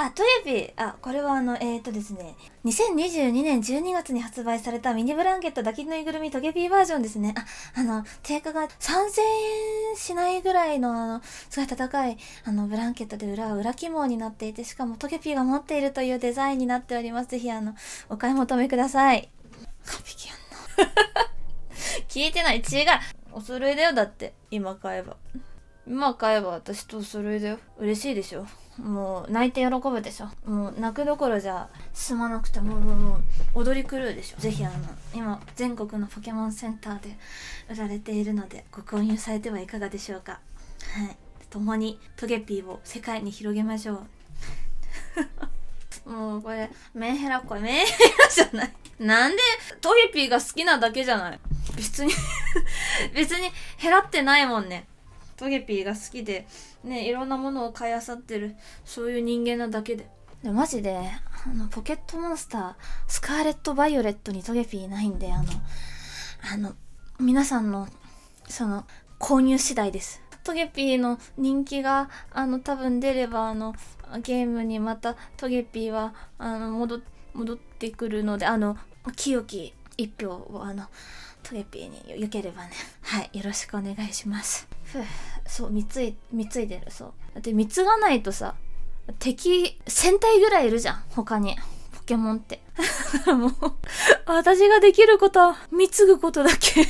あ、トレビ、あ、これはあの、えっ、ー、とですね、2022年12月に発売されたミニブランケット抱きぬいぐるみトゲピーバージョンですね。あ、あの、定価が3000円しないぐらいの、あの、すごい高い、あの、ブランケットで裏は裏起毛になっていて、しかもトゲピーが持っているというデザインになっております。ぜひ、あの、お買い求めください。完璧やんな。聞いてない、違う。お揃いだよ、だって。今買えば。今買えば私とお揃いだよ嬉しいでしょもう泣いて喜ぶでしょもう泣くどころじゃ済まなくてもうもう踊り狂うでしょぜひあの今全国のポケモンセンターで売られているのでご購入されてはいかがでしょうかはい共にトゲピーを世界に広げましょう もうこれメンヘラこれメンヘラじゃないなんでトゲピーが好きなだけじゃない別に別に減らってないもんねトゲピーが好きでねいろんなものを買いあさってるそういう人間なだけででマジであのポケットモンスタースカーレット・バイオレットにトゲピーないんであのあの皆さんのその購入次第ですトゲピーの人気があの多分出ればあのゲームにまたトゲピーはあの戻ってくるのであの清き一票をあのトゲピーによければねはいよろしくお願いしますそう貢い貢いでるそうだって貢がないとさ敵1000体ぐらいいるじゃん他にポケモンって もう私ができることは貢ぐことだけ